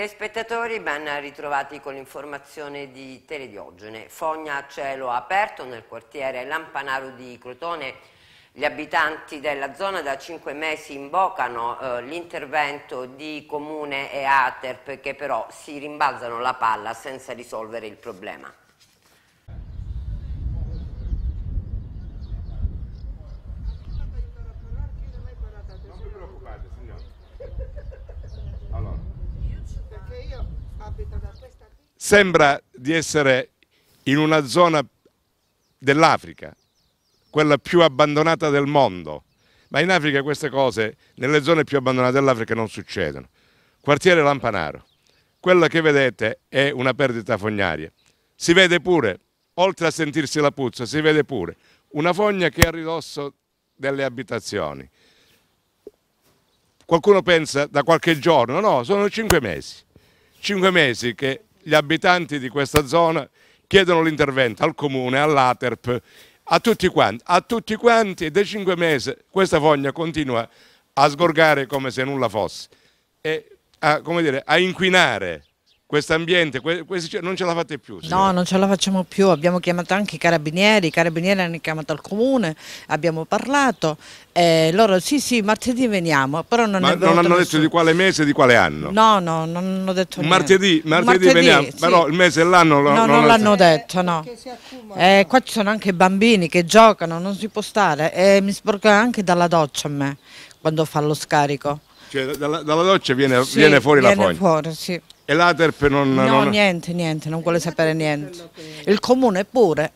Telespettatori ben ritrovati con l'informazione di Telediogene. Fogna a cielo aperto nel quartiere Lampanaro di Crotone. Gli abitanti della zona da cinque mesi invocano eh, l'intervento di Comune e Aterp che però si rimbalzano la palla senza risolvere il problema. sembra di essere in una zona dell'Africa, quella più abbandonata del mondo, ma in Africa queste cose, nelle zone più abbandonate dell'Africa non succedono. Quartiere Lampanaro, quella che vedete è una perdita fognaria. Si vede pure, oltre a sentirsi la puzza, si vede pure una fogna che è a ridosso delle abitazioni. Qualcuno pensa da qualche giorno, no, sono cinque mesi. Cinque mesi che gli abitanti di questa zona chiedono l'intervento al comune, all'Aterp, a tutti quanti. A tutti quanti e da cinque mesi questa fogna continua a sgorgare come se nulla fosse e a, dire, a inquinare questo ambiente, non ce la fate più. Signora. No, non ce la facciamo più, abbiamo chiamato anche i carabinieri, i carabinieri hanno chiamato al comune, abbiamo parlato, eh, loro sì sì martedì veniamo, però non, Ma non hanno nessuno. detto di quale mese di quale anno? No, no, non hanno detto martedì, niente. Martedì, martedì veniamo, sì. però il mese e l'anno no, non, non l'hanno detto, no. non l'hanno Eh, qua ci sono anche bambini che giocano, non si può stare, e eh, mi sporca anche dalla doccia a me quando fa lo scarico. Cioè, dalla, dalla doccia viene, sì, viene fuori viene la fogna? fuori, sì. E l'Aterp non... No, non... niente, niente, non vuole sapere niente. Il comune pure.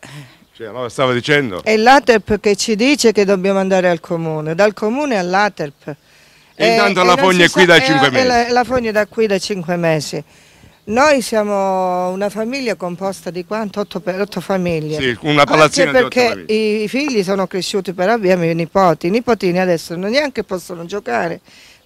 Cioè, allora stavo dicendo... È l'Aterp che ci dice che dobbiamo andare al comune, dal comune all'Aterp. E, e intanto eh, la fogna è qui da eh, cinque mesi. La, fogna è da qui da 5 mesi. Noi siamo una famiglia composta di quanto? 8, 8 famiglie. Sì, una palazzina Anche perché i figli sono cresciuti però abbiamo i nipoti. I nipotini adesso non neanche possono giocare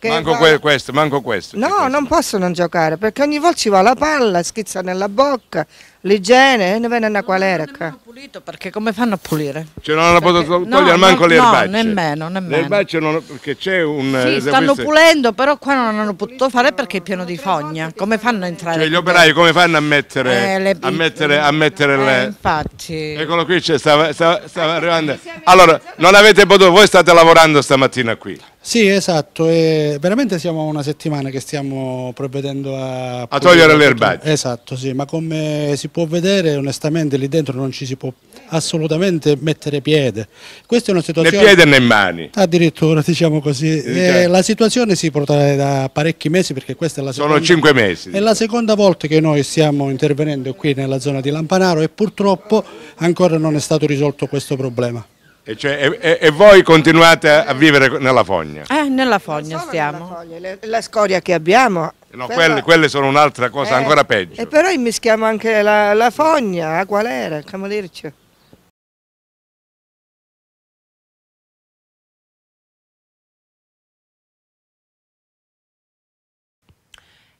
manco, va... questo, manco questo. No, non possono giocare perché ogni volta ci va la palla, schizza nella bocca, L'igiene non venne a qual era. Non pulito perché come fanno a pulire? Cioè non hanno perché... potuto togliere no, manco no, le erbacce. No, nemmeno, nemmeno. Le erbacce non, perché c'è un... Eh, sì, stanno queste... pulendo però qua non hanno potuto fare perché è pieno di fogna. Come fanno a entrare? Cioè gli operai come fanno a mettere eh, le... A mettere, a mettere eh, le... Infatti. Eccolo qui, stava, stava, stava arrivando. Allora, non avete potuto, voi state lavorando stamattina qui. Sì, esatto, e veramente siamo una settimana che stiamo provvedendo a... a togliere le erbacce. Esatto, sì, ma come si può vedere onestamente lì dentro non ci si può assolutamente mettere piede. Questa è una situazione... Né piede né mani. Addirittura diciamo così. Diciamo. la situazione si protrae da parecchi mesi perché questa è la seconda... Sono cinque mesi. Diciamo. È la seconda volta che noi stiamo intervenendo qui nella zona di Lampanaro e purtroppo ancora non è stato risolto questo problema. E, cioè, e, e, voi continuate a vivere nella fogna? Eh, nella fogna stiamo. Nella fogna. La scoria che abbiamo No, però, quelle, quelle, sono un'altra cosa eh, ancora peggio. E però mischiamo anche la, la fogna, eh, qual era? come Camolercio.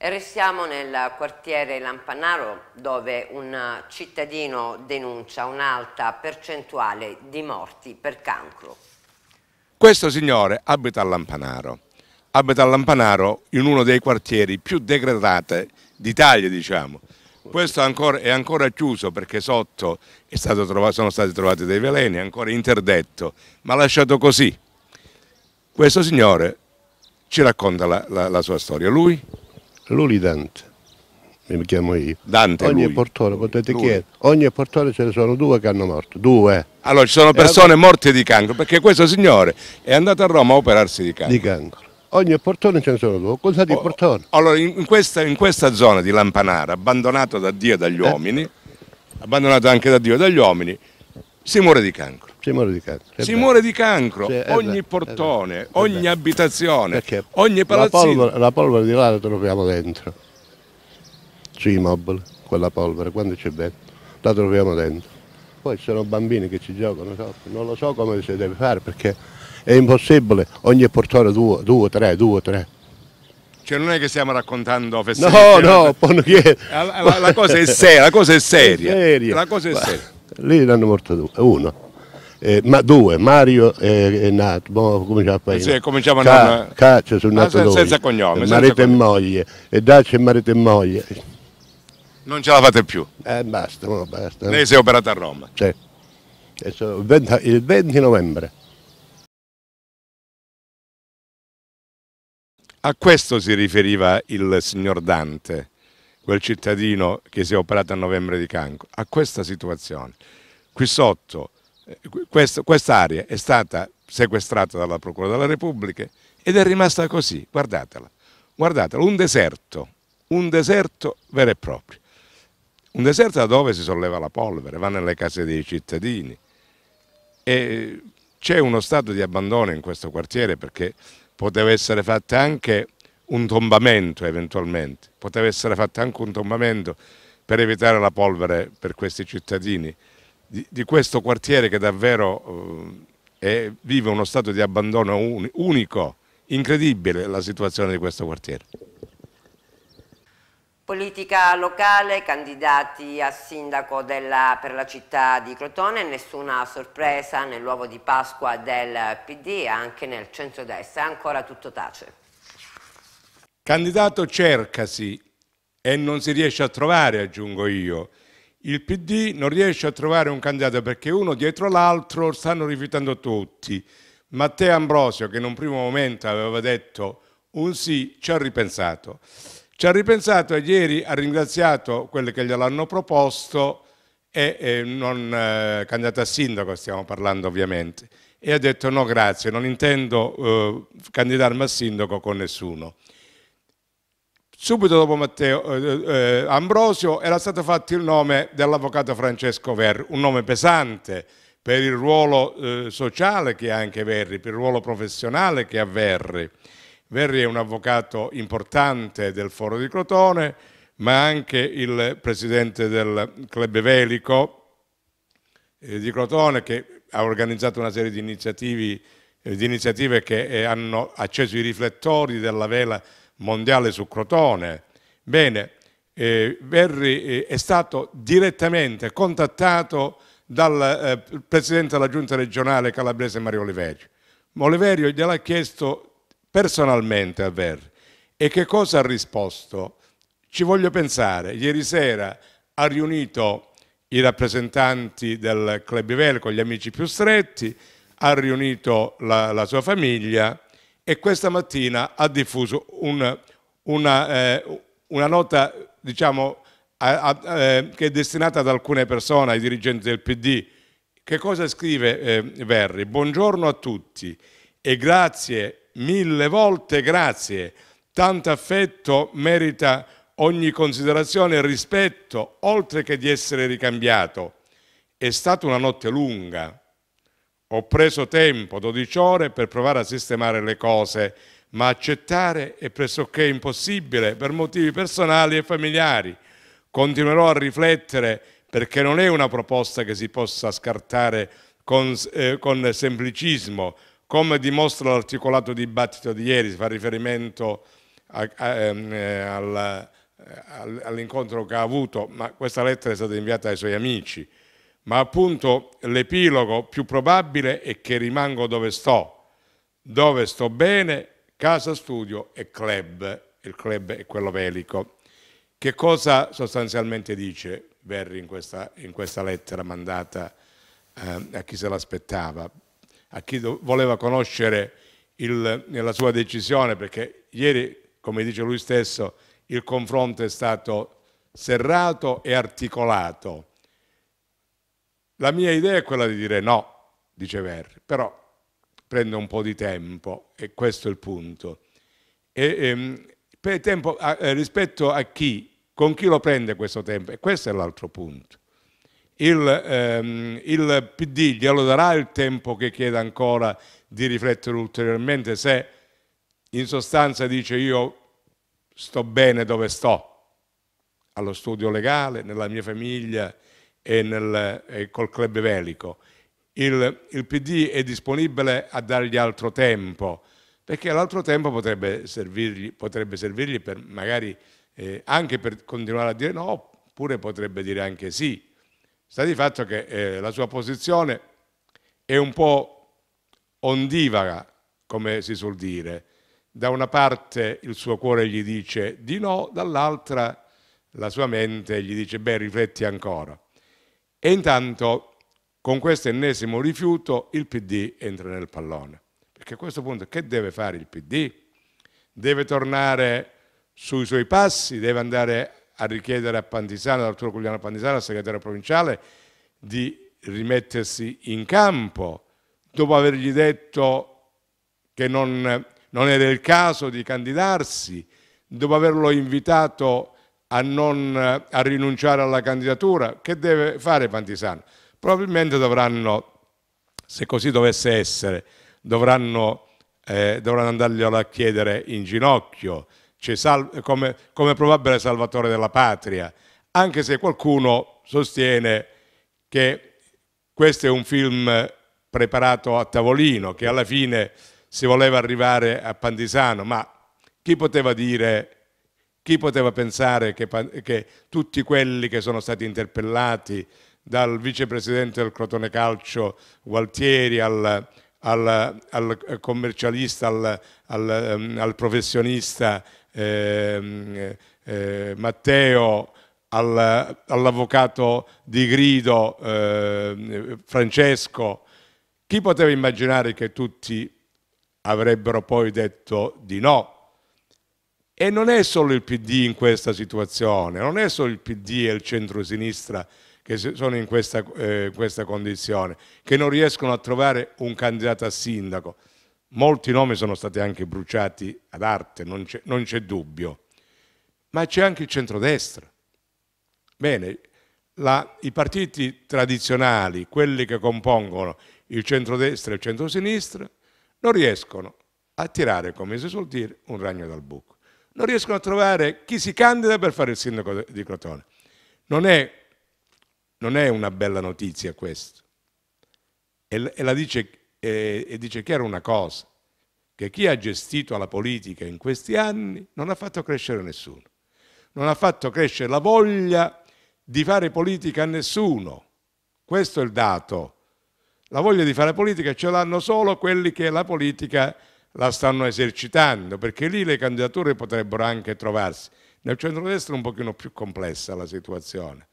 Restiamo nel quartiere Lampanaro dove un cittadino denuncia un'alta percentuale di morti per cancro. Questo signore abita a Lampanaro abita a Lampanaro in uno dei quartieri più degradati d'Italia diciamo. Questo ancora, è ancora chiuso perché sotto trovato, sono stati trovati dei veleni, è ancora interdetto, ma lasciato così. Questo signore ci racconta la, la, la sua storia. Lui? Lui Dante, mi chiamo io. Dante Ogni lui. portone, potete lui. chiedere, ogni portone ce ne sono due che hanno morto, due. Allora ci sono persone morte di cancro, perché questo signore è andato a Roma a operarsi di cancro. Di cancro Ogni portone ce ne sono due, cosa di oh, portone? Allora, in questa, in questa, zona di Lampanara, abbandonata da Dio e dagli eh. uomini, eh? abbandonata anche da Dio e dagli uomini, si muore di cancro. Si muore di cancro. Si bene. muore di cancro. Sì, ogni bene, portone, ogni abitazione, Perché ogni palazzino. La polvere, la polvere di là la troviamo dentro. Sui mobili, quella polvere, quando c'è bene, la troviamo dentro. Poi ci sono bambini che ci giocano non lo so come si deve fare perché è impossibile, ogni portone due, due, tre, due, tre. Cioè non è che stiamo raccontando festività. No, eh? no, no. La, la, la, cosa è seria, la cosa è seria. seria. La cosa è seria. Lì ne hanno morto due, uno. Eh, ma due, Mario è, boh, ah, nato, boh, cominciamo a sì, cominciamo Ca, non... Caccia sono nato ah, senza, senza cognome. Marito senza e cognome. moglie, e Dacia e marito e moglie. Non ce la fate più? Eh basta, no, basta. Lei si è operata a Roma? Sì, il 20 novembre A questo si riferiva il signor Dante, quel cittadino che si è operato a novembre di Cancro, a questa situazione. Qui sotto, eh, quest'area quest è stata sequestrata dalla Procura della Repubblica ed è rimasta così, guardatela, guardatela, un deserto, un deserto vero e proprio. Un deserto da dove si solleva la polvere, va nelle case dei cittadini. E c'è uno stato di abbandono in questo quartiere perché poteva essere fatto anche un tombamento eventualmente, poteva essere fatto anche un tombamento per evitare la polvere per questi cittadini di, di questo quartiere che davvero eh, è, vive uno stato di abbandono unico, incredibile la situazione di questo quartiere. Politica locale, candidati a sindaco della, per la città di Crotone, nessuna sorpresa nel luogo di Pasqua del PD, anche nel centrodestra, ancora tutto tace. Candidato cercasi e non si riesce a trovare, aggiungo io. Il PD non riesce a trovare un candidato perché uno dietro l'altro stanno rifiutando tutti. Matteo Ambrosio, che in un primo momento aveva detto un sì, ci ha ripensato. Ci ha ripensato e ieri ha ringraziato quelle che gliel'hanno proposto e, e non eh, candidata a sindaco stiamo parlando ovviamente e ha detto no grazie, non intendo eh, candidarmi a sindaco con nessuno. Subito dopo Matteo eh, eh, Ambrosio era stato fatto il nome dell'avvocato Francesco Verri, un nome pesante per il ruolo eh, sociale che ha anche Verri, per il ruolo professionale che ha Verri. Verri è un avvocato importante del Foro di Crotone, ma anche il presidente del Club Velico eh, di Crotone che ha organizzato una serie di, eh, di iniziative che eh, hanno acceso i riflettori della vela mondiale su Crotone. Bene, Verri è stato direttamente contattato dal presidente della giunta regionale calabrese Mario Oliverio. Oliverio gliel'ha chiesto personalmente a Verri. E che cosa ha risposto? Ci voglio pensare. Ieri sera ha riunito i rappresentanti del Club Ivel con gli amici più stretti, ha riunito la, la sua famiglia e questa mattina ha diffuso un, una, eh, una, nota diciamo, a, a, eh, che è destinata ad alcune persone, ai dirigenti del PD. Che cosa scrive eh, Verri? Buongiorno a tutti e grazie mille volte grazie. Tanto affetto merita ogni considerazione e rispetto, oltre che di essere ricambiato. È stata una notte lunga. Ho preso tempo, 12 ore, per provare a sistemare le cose, ma accettare è pressoché impossibile per motivi personali e familiari. Continuerò a riflettere perché non è una proposta che si possa scartare con, eh, con semplicismo, come dimostra l'articolato dibattito di ieri, si fa riferimento ehm, eh, all'incontro che ha avuto, ma questa lettera è stata inviata ai suoi amici, ma appunto l'epilogo più probabile è che rimango dove sto, dove sto bene, casa, studio e club, il club è quello velico. Che cosa sostanzialmente dice Verri in questa, in questa lettera mandata eh, a chi se l'aspettava? a chi voleva conoscere il, la sua decisione, perché ieri, come dice lui stesso, il confronto è stato serrato e articolato. La mia idea è quella di dire no, dice Verri, però prende un po' di tempo e questo è il punto. E, ehm, per tempo, a, eh, rispetto a chi, con chi lo prende questo tempo? E questo è l'altro punto il, ehm, il PD glielo darà il tempo che chiede ancora di riflettere ulteriormente se in sostanza dice io sto bene dove sto, allo studio legale, nella mia famiglia e, nel, e col club velico. Il, il, PD è disponibile a dargli altro tempo, perché l'altro tempo potrebbe servirgli, potrebbe servirgli per magari eh, anche per continuare a dire no, oppure potrebbe dire anche sì. Sta di fatto che eh, la sua posizione è un po' ondivaga, come si suol dire. Da una parte il suo cuore gli dice di no, dall'altra la sua mente gli dice beh rifletti ancora. E intanto con questo ennesimo rifiuto il PD entra nel pallone. Perché a questo punto che deve fare il PD? Deve tornare sui suoi passi, deve andare a richiedere a Pantisano, ad Arturo Cugliano Pantisano, al segretario provinciale, di rimettersi in campo, dopo avergli detto che non, non era il caso di candidarsi, dopo averlo invitato a, non, a rinunciare alla candidatura, che deve fare Pantisano? Probabilmente dovranno, se così dovesse essere, dovranno, eh, dovranno andarglielo a chiedere in ginocchio, cioè come, come probabile salvatore della patria, anche se qualcuno sostiene che questo è un film preparato a tavolino, che alla fine si voleva arrivare a Pandisano, ma chi poteva dire, chi poteva pensare che, che tutti quelli che sono stati interpellati dal vicepresidente del Crotone Calcio Gualtieri al, al, al eh, commercialista, al, al ehm, professionista eh, eh, Matteo al, all'avvocato di Grido, ehm, Francesco, chi poteva immaginare che tutti avrebbero poi detto di no? E non è solo il PD in questa situazione, non è solo il PD e il centrosinistra che sono in questa, eh, questa condizione, che non riescono a trovare un candidato a sindaco. Molti nomi sono stati anche bruciati ad arte, non c'è, dubbio, ma c'è anche il centrodestra. Bene, la, i partiti tradizionali, quelli che compongono il centrodestra e il centrosinistra, non riescono a tirare, come si suol dire, un ragno dal buco. Non riescono a trovare chi si candida per fare il sindaco di Crotone. Non è, non è una bella notizia questa. e la dice e, e dice chiaro una cosa, che chi ha gestito la politica in questi anni non ha fatto crescere nessuno, non ha fatto crescere la voglia di fare politica a nessuno. Questo è il dato. La voglia di fare politica ce l'hanno solo quelli che la politica la stanno esercitando, perché lì le candidature potrebbero anche trovarsi. Nel centro-destra è un pochino più complessa la situazione.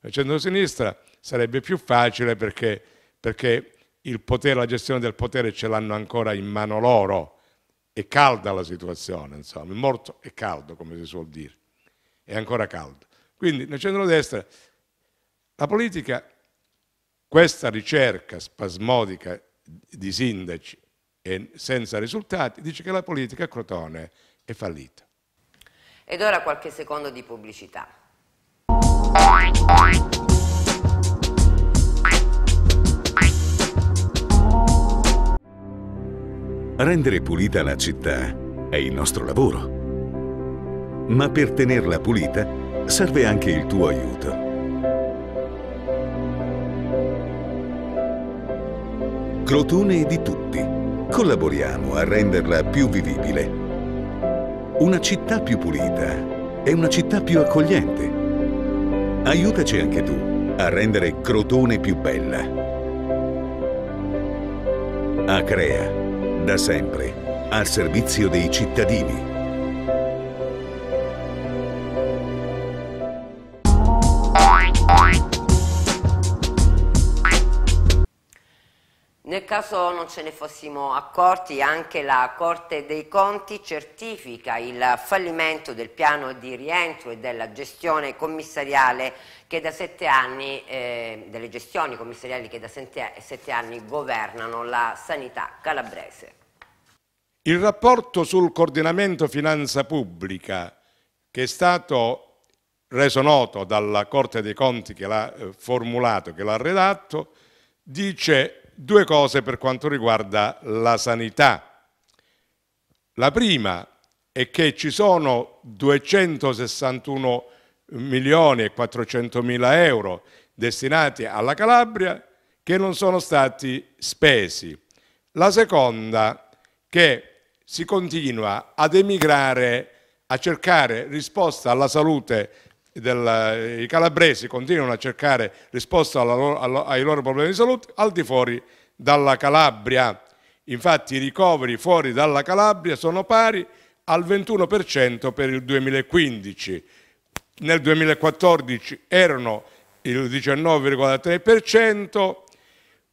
Nel centro-sinistra sarebbe più facile perché, perché il potere, la gestione del potere ce l'hanno ancora in mano loro. È calda la situazione, insomma, il morto è caldo, come si suol dire, è ancora caldo. Quindi nel centro-destra la politica, questa ricerca spasmodica di sindaci e senza risultati, dice che la politica a Crotone è fallita. Ed ora qualche secondo di pubblicità. Rendere pulita la città è il nostro lavoro. Ma per tenerla pulita serve anche il tuo aiuto. Crotone di tutti. Collaboriamo a renderla più vivibile. Una città più pulita è una città più accogliente. Aiutaci anche tu a rendere Crotone più bella. Acrea da sempre, al servizio dei cittadini. caso non ce ne fossimo accorti, anche la Corte dei Conti certifica il fallimento del piano di rientro e della gestione commissariale che da sette anni, eh, delle gestioni commissariali che da sette, sette anni governano la sanità calabrese. Il rapporto sul coordinamento finanza pubblica che è stato reso noto dalla Corte dei Conti che l'ha eh, formulato, che l'ha redatto, dice due cose per quanto riguarda la sanità. La prima è che ci sono 261 milioni e 400 mila euro destinati alla Calabria che non sono stati spesi. La seconda che si continua ad emigrare a cercare risposta alla salute del, eh, i calabresi continuano a cercare risposta alla loro, alla, ai loro problemi di salute al di fuori dalla Calabria. Infatti i ricoveri fuori dalla Calabria sono pari al 21% per il 2015. Nel 2014 erano il 19,3%.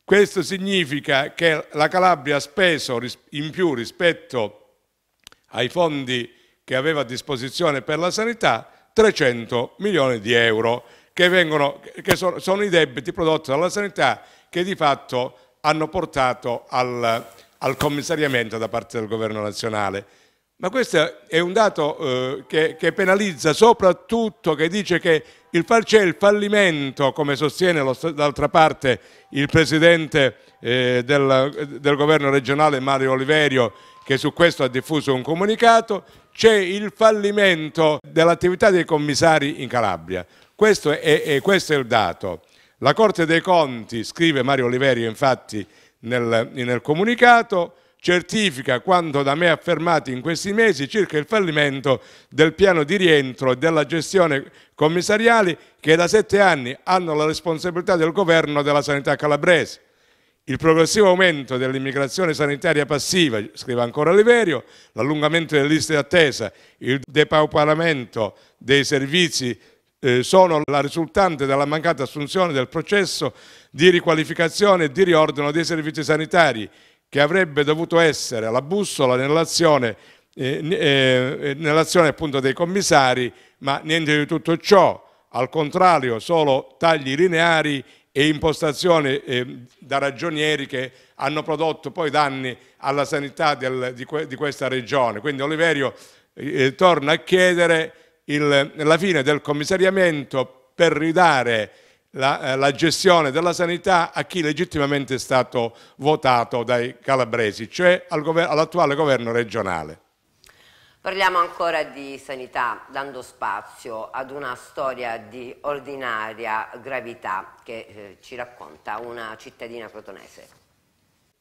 Questo significa che la Calabria ha speso in più rispetto ai fondi che aveva a disposizione per la sanità 300 milioni di euro, che, vengono, che sono, sono, i debiti prodotti dalla sanità che di fatto hanno portato al, al commissariamento da parte del governo nazionale. Ma questo è un dato eh, che, che, penalizza soprattutto, che dice che il, c'è il fallimento, come sostiene d'altra parte il presidente eh, del, del governo regionale Mario Oliverio, che su questo ha diffuso un comunicato, c'è il fallimento dell'attività dei commissari in Calabria. Questo è, è, questo è, il dato. La Corte dei Conti, scrive Mario Oliverio infatti nel, nel comunicato, certifica quanto da me affermato in questi mesi circa il fallimento del piano di rientro e della gestione commissariali che da sette anni hanno la responsabilità del governo della sanità calabrese il progressivo aumento dell'immigrazione sanitaria passiva, scrive ancora Oliverio, l'allungamento delle liste d'attesa, il depauperamento dei servizi eh, sono la risultante della mancata assunzione del processo di riqualificazione e di riordino dei servizi sanitari, che avrebbe dovuto essere la bussola nell'azione eh, eh, eh nell dei commissari, ma niente di tutto ciò, al contrario solo tagli lineari e impostazioni eh, da ragionieri che hanno prodotto poi danni alla sanità del, di, que, di, questa regione. Quindi Oliverio eh, torna a chiedere il, la fine del commissariamento per ridare la, eh, la, gestione della sanità a chi legittimamente è stato votato dai calabresi, cioè al gover all'attuale governo regionale. Parliamo ancora di sanità, dando spazio ad una storia di ordinaria gravità che eh, ci racconta una cittadina crotonese.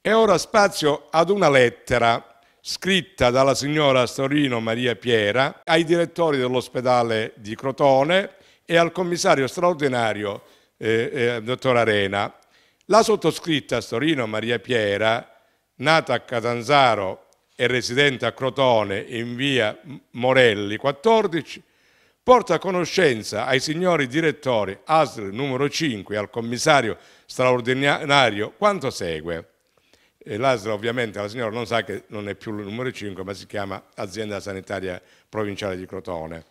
E ora spazio ad una lettera scritta dalla signora Storino Maria Piera ai direttori dell'ospedale di Crotone e al commissario straordinario, eh, eh, dottor Arena. La sottoscritta Storino Maria Piera, nata a Catanzaro e residente a Crotone in via Morelli 14, porta a conoscenza ai signori direttori ASL numero 5 e al commissario straordinario quanto segue. L'ASL ovviamente la signora non sa che non è più il numero 5 ma si chiama azienda sanitaria provinciale di Crotone.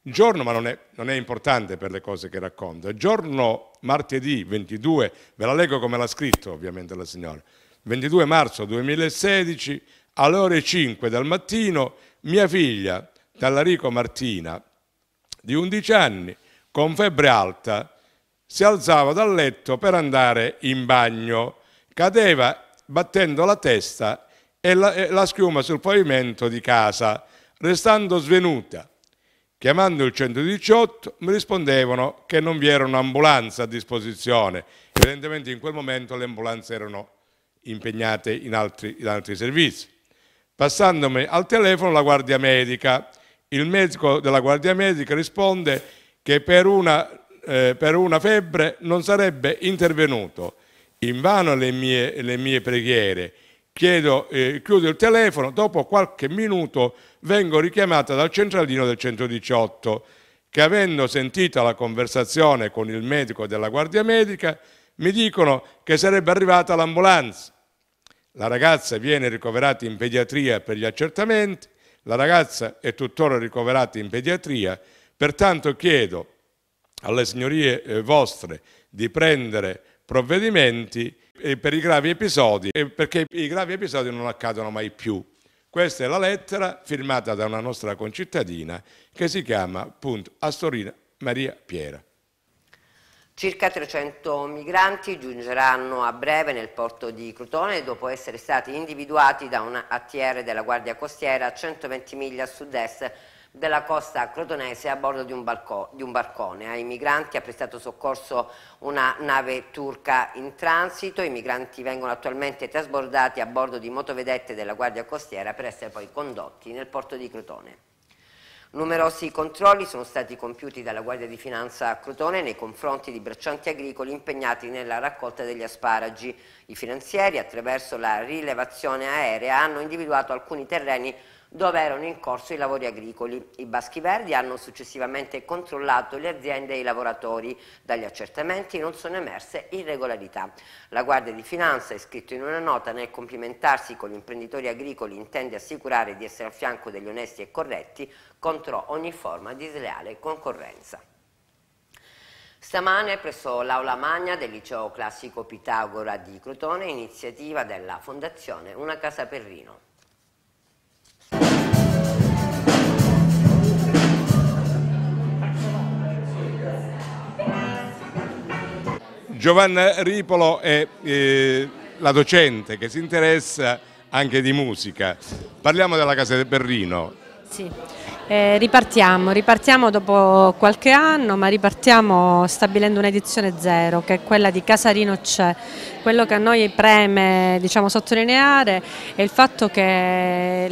Giorno, ma non è, non è importante per le cose che racconta, giorno martedì 22, ve la leggo come l'ha scritto ovviamente la signora, 22 marzo 2016 alle ore 5 del mattino mia figlia Tallarico Martina, di 11 anni, con febbre alta, si alzava dal letto per andare in bagno, cadeva battendo la testa e la, e la schiuma sul pavimento di casa, restando svenuta. Chiamando il 118 mi rispondevano che non vi era un'ambulanza a disposizione. Evidentemente in quel momento le ambulanze erano impegnate in altri, in altri servizi passandomi al telefono la guardia medica. Il medico della guardia medica risponde che per una, eh, per una febbre non sarebbe intervenuto. Invano le mie, le mie preghiere. Chiedo, eh, chiudo il telefono, dopo qualche minuto vengo richiamata dal centralino del 118 che avendo sentito la conversazione con il medico della guardia medica mi dicono che sarebbe arrivata l'ambulanza. La ragazza viene ricoverata in pediatria per gli accertamenti, la ragazza è tuttora ricoverata in pediatria, pertanto chiedo alle signorie eh, vostre di prendere provvedimenti eh, per i gravi episodi, eh, perché i gravi episodi non accadono mai più. Questa è la lettera firmata da una nostra concittadina che si chiama appunto Astorina Maria Piera. Circa 300 migranti giungeranno a breve nel porto di Crotone dopo essere stati individuati da un ATR della Guardia Costiera a 120 miglia a sud-est della costa crotonese a bordo di un, barco, di un, barcone. Ai migranti ha prestato soccorso una nave turca in transito. I migranti vengono attualmente trasbordati a bordo di motovedette della Guardia Costiera per essere poi condotti nel porto di Crotone. Numerosi controlli sono stati compiuti dalla Guardia di Finanza a Crotone nei confronti di braccianti agricoli impegnati nella raccolta degli asparagi. I finanzieri, attraverso la rilevazione aerea, hanno individuato alcuni terreni dove erano in corso i lavori agricoli. I Baschi Verdi hanno successivamente controllato le aziende e i lavoratori. Dagli accertamenti non sono emerse irregolarità. La Guardia di Finanza, scritto in una nota, nel complimentarsi con gli imprenditori agricoli intende assicurare di essere al fianco degli onesti e corretti contro ogni forma di sleale concorrenza. Stamane presso l'Aula Magna del Liceo Classico Pitagora di Crotone, iniziativa della Fondazione Una Casa Perrino. Giovanna Ripolo è eh, la docente che si interessa anche di musica. Parliamo della Casa del Berrino. Sì, eh, ripartiamo, ripartiamo dopo qualche anno, ma ripartiamo stabilendo un'edizione zero, che è quella di Casarino C'è. Quello che a noi preme diciamo, sottolineare è il fatto che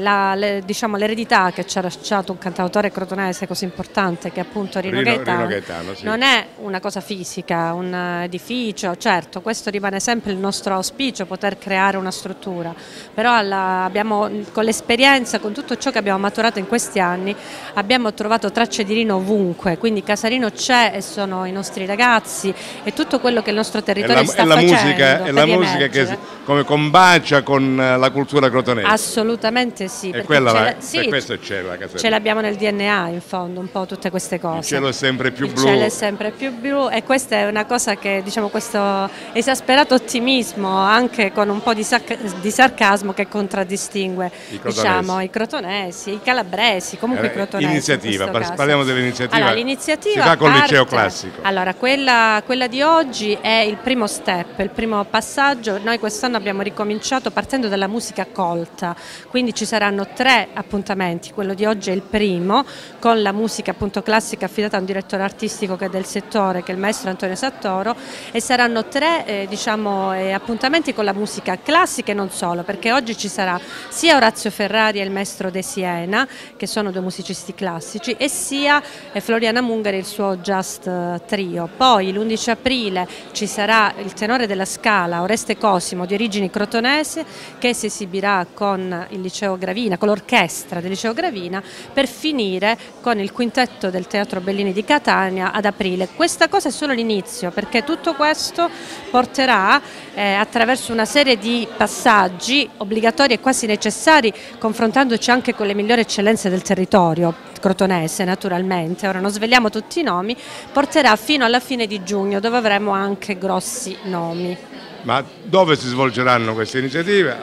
diciamo, l'eredità diciamo, che ci ha lasciato un cantautore crotonese così importante, che è appunto Rino, Rino Gaetano, Rino Gaetano sì. non è una cosa fisica, un edificio, certo, questo rimane sempre il nostro auspicio, poter creare una struttura, però alla, abbiamo, con l'esperienza, con tutto ciò che abbiamo maturato in questi anni, abbiamo trovato tracce di Rino ovunque, quindi Casarino c'è e sono i nostri ragazzi e tutto quello che il nostro territorio è la, sta è la facendo. Musica, è la musica che come combacia con eh, la cultura crotonese. Assolutamente sì. E quella la, sì, questo c'è la Casarino. Ce l'abbiamo nel DNA in fondo un po' tutte queste cose. Il cielo è sempre più il blu. Il cielo è sempre più blu e questa è una cosa che diciamo questo esasperato ottimismo anche con un po' di, sac- di sarcasmo che contraddistingue I Diciamo, i crotonesi, i calabresi, comunque cioè, iniziativa, parliamo dell'iniziativa. Allora, l'iniziativa si fa col liceo classico. Allora, quella, quella, di oggi è il primo step, il primo passaggio. Noi quest'anno abbiamo ricominciato partendo dalla musica colta, quindi ci saranno tre appuntamenti. Quello di oggi è il primo, con la musica appunto classica affidata a un direttore artistico che è del settore, che è il maestro Antonio Sattoro, e saranno tre eh, diciamo, eh, appuntamenti con la musica classica e non solo, perché oggi ci sarà sia Orazio Ferrari e il maestro De Siena, che sono due musicisti musicisti classici e sia eh, Floriana Mungari e il suo Just eh, Trio. Poi l'11 aprile ci sarà il tenore della Scala Oreste Cosimo di origini crotonese che si esibirà con il liceo Gravina, con l'orchestra del liceo Gravina per finire con il quintetto del Teatro Bellini di Catania ad aprile. Questa cosa è solo l'inizio perché tutto questo porterà eh, attraverso una serie di passaggi obbligatori e quasi necessari confrontandoci anche con le migliori eccellenze del territorio territorio crotonese naturalmente, ora non svegliamo tutti i nomi, porterà fino alla fine di giugno dove avremo anche grossi nomi. Ma dove si svolgeranno queste iniziative?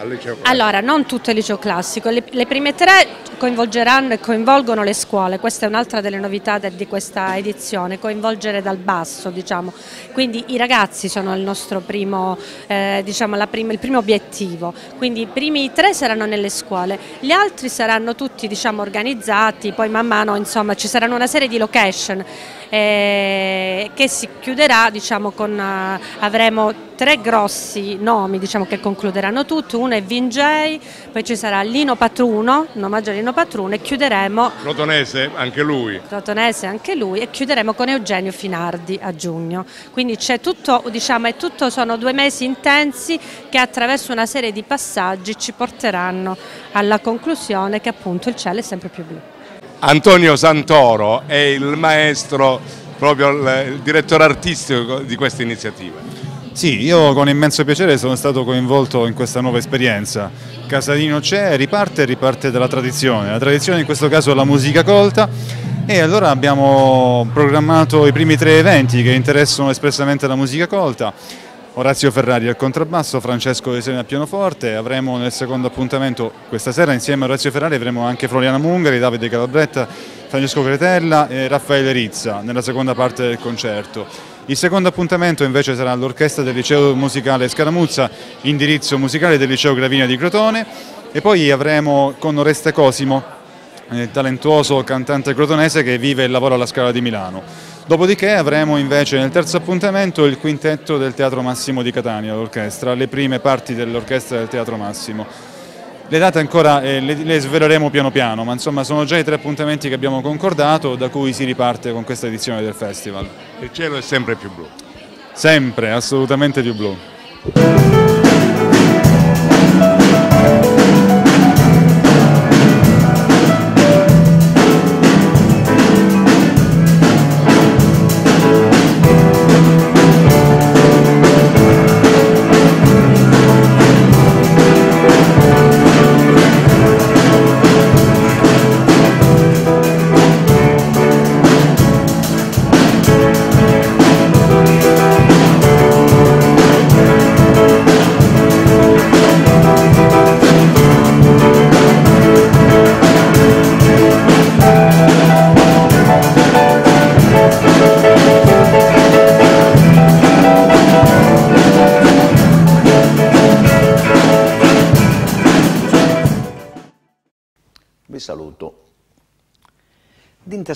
Allora, non tutto il liceo classico, le, le, prime tre coinvolgeranno e coinvolgono le scuole, questa è un'altra delle novità de, di questa edizione, coinvolgere dal basso, diciamo. quindi i ragazzi sono il nostro primo, eh, diciamo, prima, il primo obiettivo, quindi i primi tre saranno nelle scuole, gli altri saranno tutti diciamo, organizzati, poi man mano insomma, ci saranno una serie di location eh, che si chiuderà diciamo, con, uh, avremo tre grossi nomi diciamo, che concluderanno tutto, uno è Vinjay, poi ci sarà Lino Patruno, un omaggio a Lino Patruno e chiuderemo... Crotonese anche lui. Crotonese anche lui e chiuderemo con Eugenio Finardi a giugno. Quindi c'è tutto, diciamo, tutto, sono due mesi intensi che attraverso una serie di passaggi ci porteranno alla conclusione che appunto il cielo è sempre più blu. Antonio Santoro è il maestro, proprio il direttore artistico di questa iniziativa. Sì, io con immenso piacere sono stato coinvolto in questa nuova esperienza. Casalino c'è, riparte, riparte dalla tradizione. La tradizione in questo caso è la musica colta e allora abbiamo programmato i primi tre eventi che interessano espressamente la musica colta. Orazio Ferrari al contrabbasso, Francesco De al pianoforte, avremo nel secondo appuntamento questa sera insieme a Orazio Ferrari avremo anche Floriana Mungari, Davide Calabretta, Francesco Cretella e Raffaele Rizza nella seconda parte del concerto. Il secondo appuntamento invece sarà l'orchestra del liceo musicale Scaramuzza, indirizzo musicale del liceo Gravina di Crotone e poi avremo con Oreste Cosimo, eh, talentuoso cantante crotonese che vive e lavora alla Scala di Milano. Dopodiché avremo invece nel terzo appuntamento il quintetto del Teatro Massimo di Catania, l'orchestra, le prime parti dell'orchestra del Teatro Massimo. Le date ancora eh, le, le, sveleremo piano piano, ma insomma sono già i tre appuntamenti che abbiamo concordato da cui si riparte con questa edizione del festival. Il cielo è sempre più blu. Sempre, assolutamente più blu.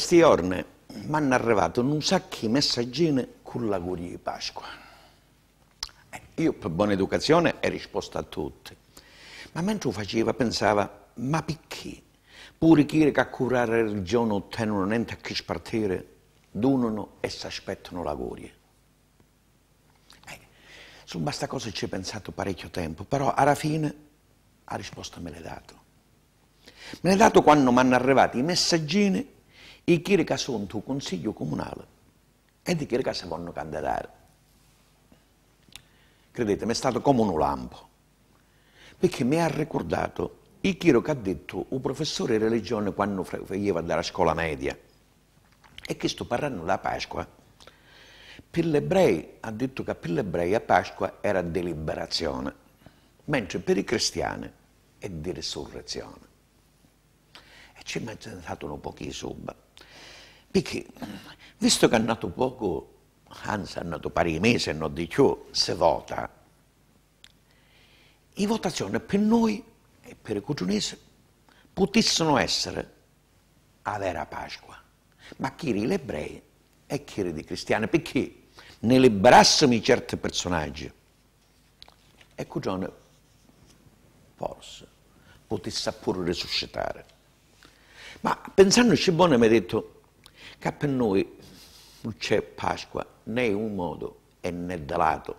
questi giorni mi hanno arrivato un sacco di messaggini con l'augurio di Pasqua. Eh, io per buona educazione ho risposto a tutti, ma mentre lo faceva pensava, ma perché? Pure chi che a curare la religione ottengono niente a chi spartire, donano e si aspettano l'augurio. Eh, su questa cosa ci ho pensato parecchio tempo, però alla fine la risposta me l'hai dato. Me l'hai dato quando mi hanno arrivati i messaggini e chi che sono al Consiglio Comunale e di quelli che si vogliono candidare. Credete, mi è stato come un lampo, perché mi ha ricordato il chiro che ha detto un professore di religione quando veniva dalla scuola media, e che sto parlando da Pasqua, per gli ebrei ha detto che per gli ebrei a Pasqua era deliberazione, mentre per i cristiani è di risurrezione. E ci è stato un po' di sopra. Perché, visto che è nato poco, anzi è nato pari mese, non di ciò, se vota, le votazioni per noi e per i cugionesi potessero essere a vera Pasqua, ma chi eri ebrei e chi eri cristiani, perché ne liberassimi certi personaggi, e cugione forse potesse pure risuscitare. Ma pensandoci buono mi ha detto, che per noi non c'è Pasqua né in un modo e né dall'altro.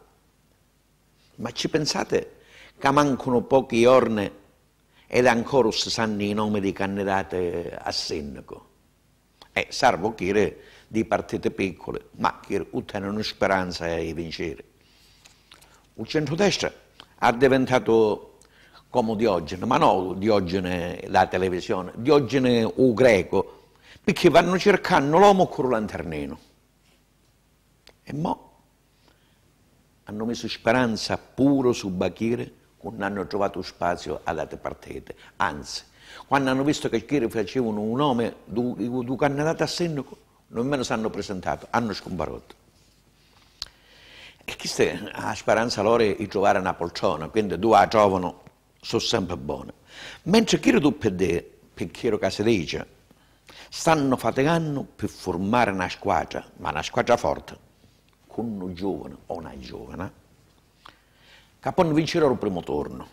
Ma ci pensate che mancano pochi giorni ed ancora si sanno i nomi di candidati a sindaco? Eh, salvo chi di partite piccole, ma che ottengono speranza di vincere. Il centrodestra ha diventato come Diogene, ma non Diogene la televisione, Diogene u greco, perché vanno cercando l'uomo con lanternino. E mo hanno messo speranza puro su Bachire quando hanno trovato spazio all'altra partite. Anzi, quando hanno visto che Bachire facevano un nome di, di candidato a senno, non me lo hanno presentato, hanno scomparotto. E questa è la speranza loro di trovare una poltrona, quindi due la trovano, sono sempre buone. Mentre chi tu per te, per chi lo caserice, stanno faticando per formare una squadra, ma una squadra forte, con un giovane o una giovane, che poi vincere il primo turno.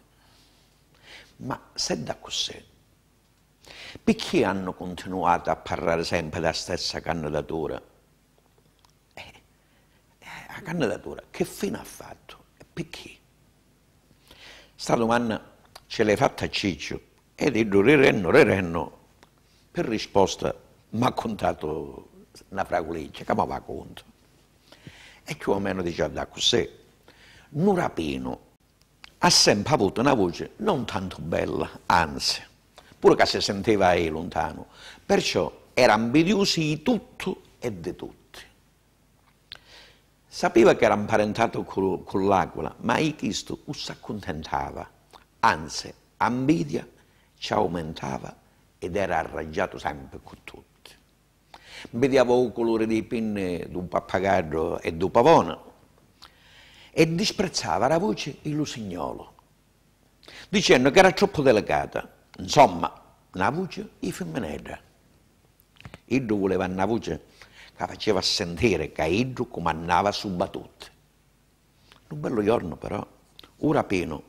Ma se da così, perché hanno continuato a parlare sempre della stessa candidatura? Eh, eh, la candidatura che fine ha fatto? E perché? Sta domanda ce l'hai fatta a Ciccio e io Renno, Renno per risposta mi ha contato una fragoleggia che mi va conto. E più o meno diceva da così. Nurapino ha sempre avuto una voce non tanto bella, anzi, pure che si sentiva e lontano, perciò era ambidioso di tutto e di tutti. Sapeva che era imparentato con, con l'Aquila, ma i Cristo si accontentava, anzi, ambidia ci aumentava ed era arrangiato sempre con tutti. Vediamo il colore dei penne di un pappagallo e di un pavone e disprezzava la voce il lusignolo, dicendo che era troppo delicata. Insomma, una voce di femminella. Iddu voleva una voce che faceva sentire che Iddu comandava su battute. Un bello giorno però, ora pieno,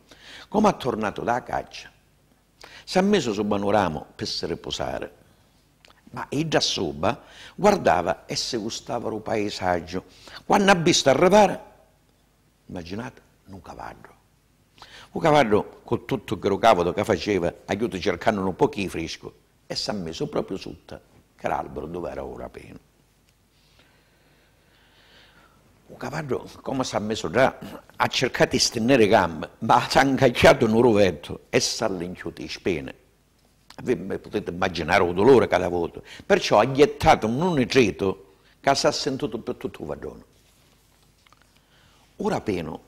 come è tornato da caccia, si è messo su un ramo per se riposare, ma e già sopra guardava e si gustava il paesaggio. Quando ha visto arrivare, immaginate, un cavallo. Un cavallo con tutto il cavolo che faceva, aiuto cercando un po' chi fresco, e si è messo proprio sotto, che era albero dove era ora appena un cavallo, come si è messo già, ha cercato di stendere gambe, ma si è ingaggiato in un rovetto e si è all'inciuto in spene. Potete immaginare il dolore che ha avuto. Perciò ha gettato un uniceto che si è sentito per tutto il vagone. Ora appena,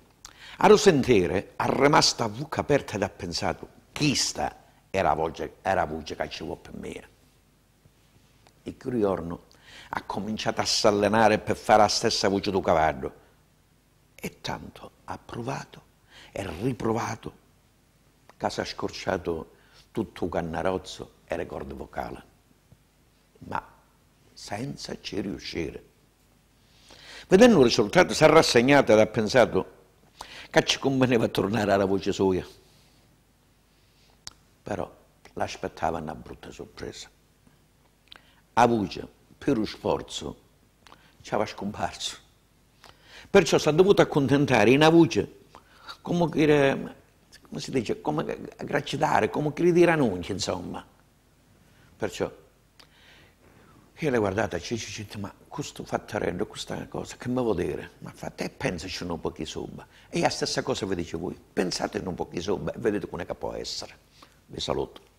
a sentire, ha rimasto a bocca aperta ed ha pensato, questa era la voce, che ci vuole per me. E quel giorno ha cominciato a sallenare per fare la stessa voce di cavallo. E tanto ha provato e riprovato che si è scorciato tutto il cannarozzo e le corde vocali, ma senza ci riuscire. Vedendo il risultato si è rassegnato ed ha pensato che ci conveneva tornare alla voce sua. Però l'aspettava una brutta sorpresa. A voce per lo sforzo ci aveva scomparso. Perciò si è dovuto accontentare in voce, come, dire, come si dice, come gracidare, come credere a noi, insomma. Perciò io le guardata e ci ho ma questo fattarello, questa cosa, che mi vuol dire? Ma fate, pensaci un po' chi somma. E la stessa cosa vi dice voi, pensate un po' chi somma e vedete come può essere. Vi saluto.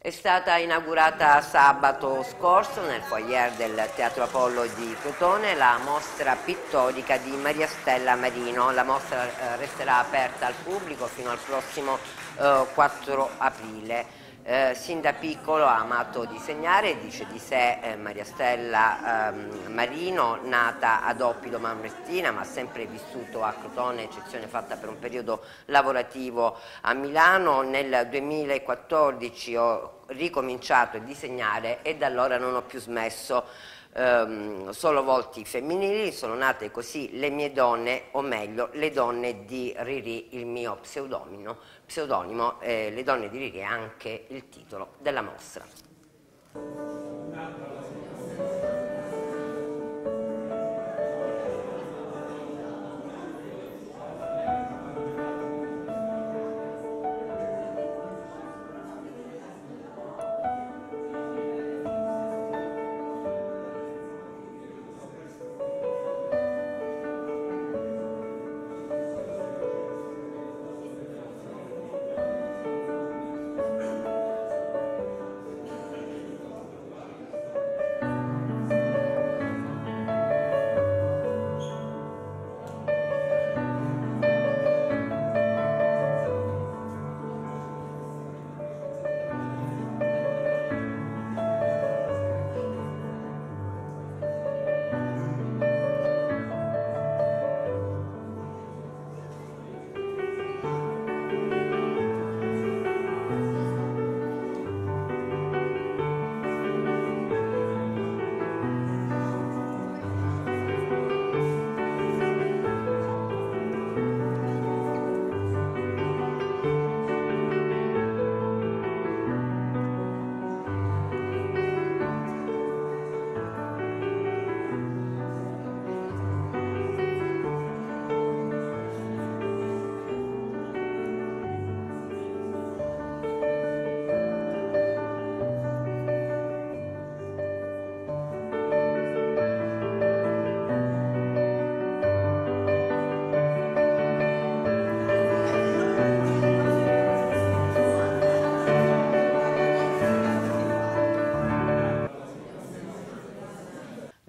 È stata inaugurata sabato scorso nel foyer del Teatro Apollo di Crotone la mostra pittorica di Maria Stella Marino. La mostra eh, resterà aperta al pubblico fino al prossimo 4 eh, aprile. Eh, sin da piccolo ha amato disegnare, dice di sé eh, Maria Stella ehm, Marino, nata ad Oppido Mamertina ma ha sempre vissuto a Crotone, eccezione fatta per un periodo lavorativo a Milano. Nel 2014 ho ricominciato a disegnare e da allora non ho più smesso ehm, solo volti femminili, sono nate così le mie donne, o meglio le donne di Riri, il mio pseudonimo, pseudonimo eh, le donne di Riri è anche il titolo della mostra.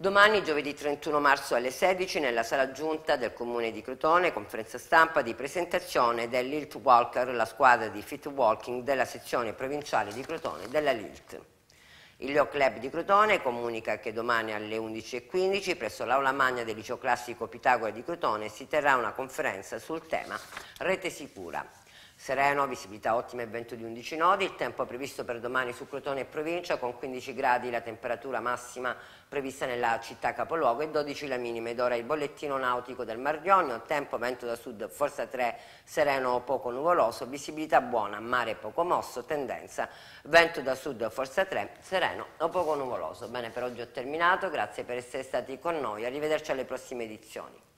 Domani, giovedì 31 marzo alle 16, nella sala giunta del Comune di Crotone, conferenza stampa di presentazione dell'ILT Walker, la squadra di fit walking della sezione provinciale di Crotone della LILT. Il Leo Club di Crotone comunica che domani alle 11.15 presso l'Aula Magna del Liceo Classico Pitagora di Crotone si terrà una conferenza sul tema Rete Sicura. Sereno, visibilità ottima e vento di 11 nodi, il tempo previsto per domani su Crotone e provincia con 15 gradi la temperatura massima prevista nella città capoluogo e 12 la minima ed ora il bollettino nautico del Mar Marghionio, tempo vento da sud forza 3, sereno o poco nuvoloso, visibilità buona, mare poco mosso, tendenza vento da sud forza 3, sereno o poco nuvoloso. Bene, per oggi ho terminato, grazie per essere stati con noi, arrivederci alle prossime edizioni.